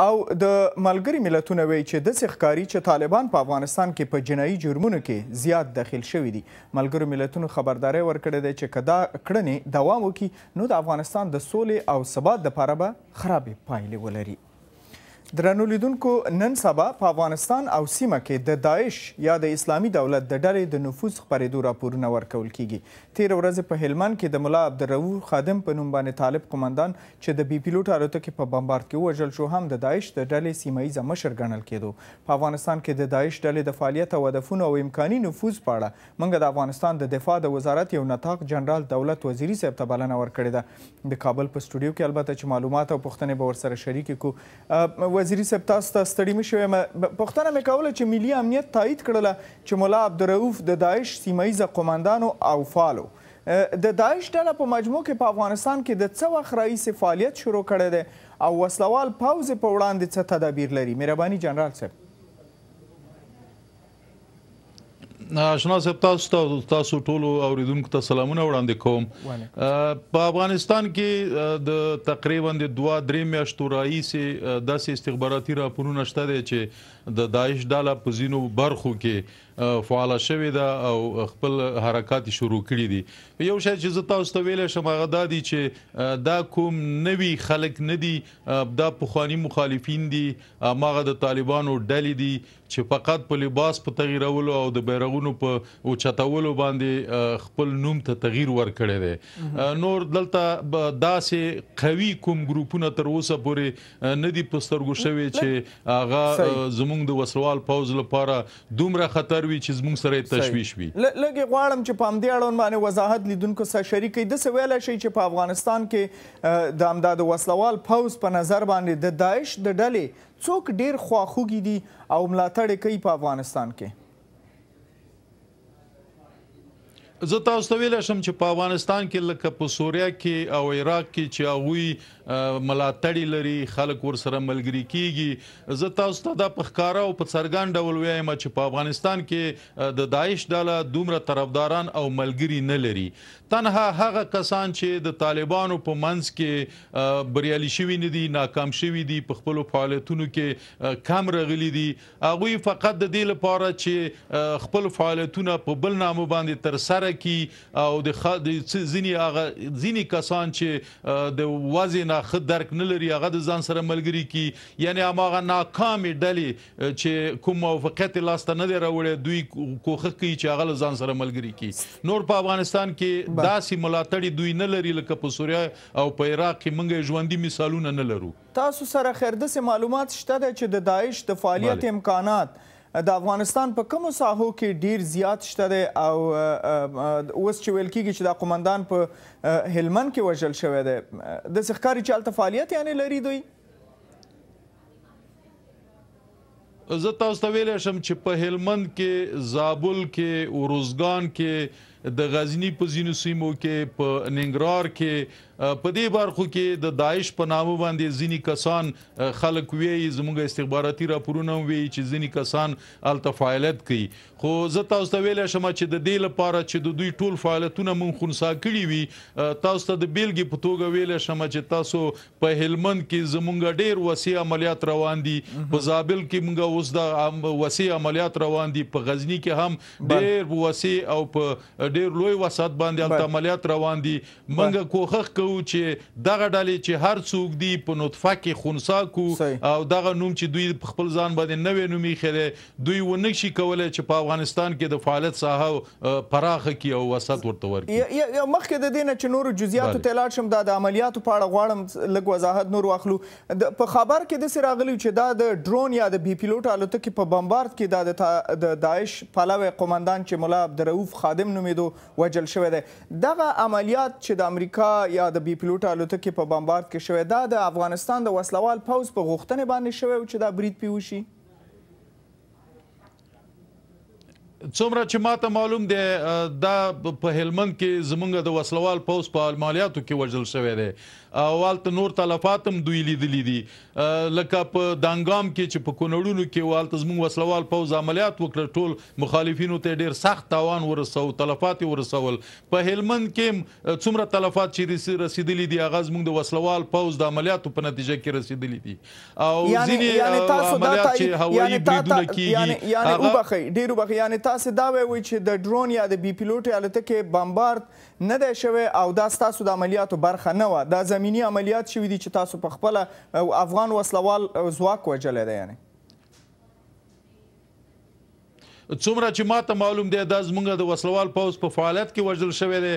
او د ملګری ملتونو وی چې د سخکاری چې طالبان په افغانستان کې په جنایي جرمونو کې زیات دخیل شوی دي ملګری ملتونو خبرداري ورکړې ده چې کدا کړنې دوام وکړي نو د افغانستان د سولې او ثبات لپاره به خرابې پایلې ولري درنو لیدونکو نن سبا په افغانستان او سیمه کې د داعش یا د اسلامي دولت د ډلې د نفوذ خپرېدو راپورونه ورکول کیږي تیر ورځ په هلمند کې د ملا عبدالرؤف خادم په نوم باندې طالب قماندان چې د بی پیلوټ الوتکې په بمبارد کې ووژل شو هم د داعش د ډلې سیمه ییزه مشر ګڼل کېدو په افغانستان کې د داعش ډلې د فعالیت او هدفونو او امکاني نفوذ په اړه موږ د افغانستان د دفاع د وزارت یو نطاق جنرال دولت وزیري صاحب ته بلنه ورکړې ده د کابل په سټوډیو کې البته چې معلومات او پوښتنې به ورسره شریکې کړو وزیري صاحب تاسو ته ستړي مې شوی پوښتنه مې کوله چې ملي امنیت تایید کړله چې مولا عبدالرؤف د داعش سیمه ییزه قمندانو او فعالو د داعش ډله په مجموع کې په افغانستان کې د څه وخت راهیسې فعالیت شروع کړی دی او وسلوال پوځ یې په وړاندې څه تدابیر لري مهرباني جنرال صاحب آشنا سب تاسو ته تاسو ټولو اوریدونکو ته سلامونه وړاندې کوم په افغانستان کې د تقریبا د 2 3 میاشتو راهیسې داسې استخباراتي راپورونه شته چې د داعش ډاله په زینو برخو کې فعال شوې ده او خپل حرکت شروع کړي دي یو شای چې زه تاسو ته ویل شم هغه د دې چې دا کوم نوي خلک نه دي دا پخوانی مخالفین دي ماغه د طالبانو ډلې دي چې فقط په لباس په تغیرولو او د بیرغونو په اوچتولو باندې خپل نوم ته تغییر ورکړي دي نور دلته داسې قوي کوم ګروپونه تر اوسه پورې نه دي پسترګو شوي چې هغه زموږ زمونږ د وسوال پوز لپاره دومره خطر وي چې زمونږ سره تشويش وي لګي غواړم چې پام دې اړوند باندې وضاحت لیدونکو سره شریکې د سویل شي چې په افغانستان کې د امداد وسلوال پوز په نظر باندې د داعش د ډلې څوک ډیر خواخوږي دي او ملاتړ کوي په افغانستان کې زه تاسو ته ویل شم چې په افغانستان کې لکه په سوریا کې او عراق کې چې هغه ملاتړی لري خلک ورسره ملګری کیږي زه تاسو ته د پخکارا او په سرګان ډول وایم چې په افغانستان کې د داعش ډله دومره طرفداران او ملګری نه لري تنها هغه کسان چې د طالبانو په منځ کې بریالي شوی نه دي ناکام شوی دي په خپل فعالیتونو کې کم راغلي دي هغه فقط د دې لپاره چې خپل فعالیتونه په بل نامو باندې تر سره کی او د ځینی هغه ځینی کسان چې د وازی نه خد درک نه لري هغه د ځان سره ملګری کی یعنی هغه ناکامه ډلې چې کوم موافقت لاسته نه دی راوړې دوی کوخه کوي چې هغه ځان سره ملګری کی نور په افغانستان کې داسې ملاتړي دوی نه لري لکه په سوریه او په عراق کې موږ ژوندۍ مثالونه نه لرو تاسو سره خیر د معلومات شته چې د داعش د فعالیت بله. امکانات د افغانستان په کومو ساحو کې ډیر زیات شته دی او اوس چې ویل کیږي چې دا قومندان په هلمند کې وژل شوی دی داسې ښکاري چې هلته فعالیت یعنې لري دوی زه تاسو ته ویلی شم چې په هلمند کې زابل کې اوروزګان کې د غزنی په زینو سیمو کې په ننګرهار کې په دې برخو کې د داعش په نامو باندې ځینی کسان خلک وی زموږ استخباراتي راپورونه وی چې ځینی کسان الته فعالیت کوي خو زه تاسو ته ویل شم چې د دې لپاره چې د دوی ټول فعالیتونه مونږ خنسا کړی وي تاسو ته د بیلګې په توګه ویل شم چې تاسو په هلمند کې زموږ ډیر وسیع عملیات روان دي په زابل کې مونږ اوس د وسیع عملیات روان دي په غزنی کې هم ډیر وسیع او په په ډیر لوی وسات باندې د عملیات روان دي منګه کوخخ کوو چې دغه ډلې چې هر څوک دی په نطفه کې خونسا کو او دغه نوم چې دوی خپل ځان باندې نوې نومي خره دوی ونه شي کولای چې په افغانستان کې د فعالیت ساحه پراخه کی او وسات ورته ورکړي یا مخکې د دینه چې نور جزئیات ته لاړ شم د عملیاتو په اړه غواړم لږ وضاحت نور واخلو په خبر کې د سراغلی چې دا د ډرون یا د بي پيلوټ الوتکې په بمبارد کې د داعش پلاوی قومندان چې مولا عبدالرؤف خادم نومېدو شهیدو وجل شوی دی دغه عملیات چې د امریکا یا د بی پیلوټه الوتکې په بمبارد کې شوی دا د افغانستان د وسلوال پوځ په غوښتنې باندې شوی و چې دا برید پې وشي څومره چې ماته معلوم دی دا په هلمند کې زمونږ د وسلوال پوس په مالیاتو کې وژل شوی دی اوالته نور تلفات هم دوی لیدلې دي لکه په دانګام کې چې په کونړونو کې والته زمونږ وسلوال پوز عملیات وکړ ټول مخالفینو ته ډیر سخت تاوان ورسو تلفات ورسول په هلمند کې څومره تلفات چې رسیدلې دي هغه زمونږ د وسلوال پوز د عملیاتو په نتیجه کې رسیدلې دي او ځینې عملیات چې هوایي بریدونه کیږي یعنی یعنی وبخې ډیر وبخې یعنی تاسو تاسو دا وی چې د ډرون یا د بي پیلوټ الوتکې بمبارد نه دی شوی او دا ستاسو د عملیاتو برخه نه و دا زمینی عملیات شوي دي چې تاسو په خپل افغان وسلوال ځواک وجلې دی یعنی څومره چې ماته معلوم دی د زمونږ د وسلوال پوز په فعالیت کې وژل شوی دی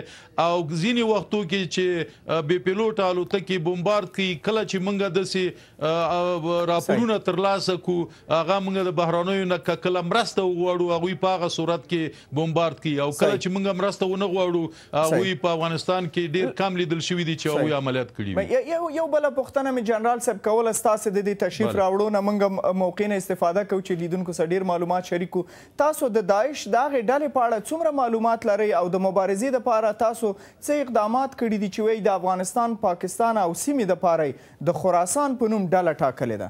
او ځینی وختو کې چې بي پيلوټ الوتکې بمبارد کوي کله چې مونږ د سي راپورونه ترلاسه کو هغه مونږ د بهرانوي نه کله مرسته وغواړو هغه په هغه صورت کې بمبارد کوي او کله چې مونږ مرسته ونه غواړو هغه په افغانستان کې ډیر کم لیدل شوی دی چې هغه عملیات کړی یو یو بل پښتنه مې جنرال صاحب کول ستاسو د دې تشریف راوړو نه مونږ موقع نه استفاده کوو چې لیدونکو سره ډیر معلومات شریکو تاسو د داعش دغه ډلې په اړه څومره معلومات لرئ او د مبارزې لپاره تاسو څه اقدامات کړي دي چې وایي د افغانستان پاکستان او سیمې لپاره د خراسان په نوم ډله ټاکلې ده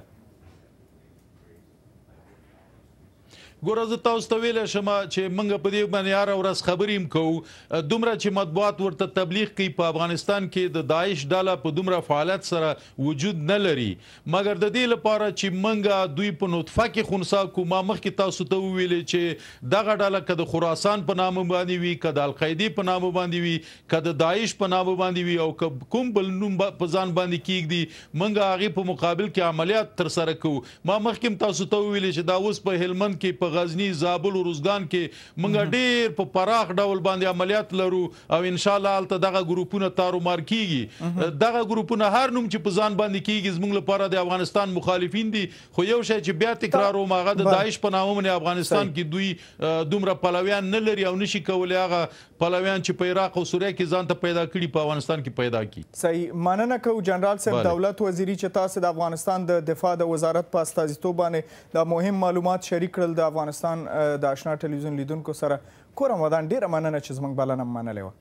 ګوره زه تاسو ته ویل شم چې موږ په دې باندې هر ورځ خبرېم کوو دومره چې مطبوعات ورته تبلیغ کوي په افغانستان کې د داعش ډاله په دومره فعالیت سره وجود نه لري مګر د دې لپاره چې موږ دوی په نطفه کې خونسا کو ما مخکې تاسو ته ویلې چې دغه ډاله کده خراسان په نامه باندې وي کده القاعده په نامه باندې وي کده داعش په نامه باندې وي او کوم بل نوم په ځان باندې کېږدي موږ هغه په مقابل کې عملیات تر سره کوو ما مخکې تاسو ته ویلې چې دا اوس په هلمند کې په غزنی زابل او روزګان کې موږ ډیر په پراخ ډول باندې عملیات لرو او ان شاء الله الته دغه ګروپونه تارومار کیږي دغه ګروپونه هر نوم چې په ځان باندې کیږي زموږ لپاره د افغانستان مخالفین دي خو یو شی چې بیا تکرارو ماغه د داعش په نامه افغانستان کې دوی دومره پلویان نه لري او نشي کولای هغه پلویان چې په عراق او سوریه کې ځان ته پیدا کړي په افغانستان کې پیدا کی صحیح مننه کو جنرال صاحب بله. دولت وزیری چې تاسو د افغانستان د دفاع د وزارت په استازیتوب باندې دا مهم معلومات شریک کړل د افغانستان د آشنا ټلویزیون لیدونکو سره کورم ودان ډیره مننه چې زموږ بلنه منلې وه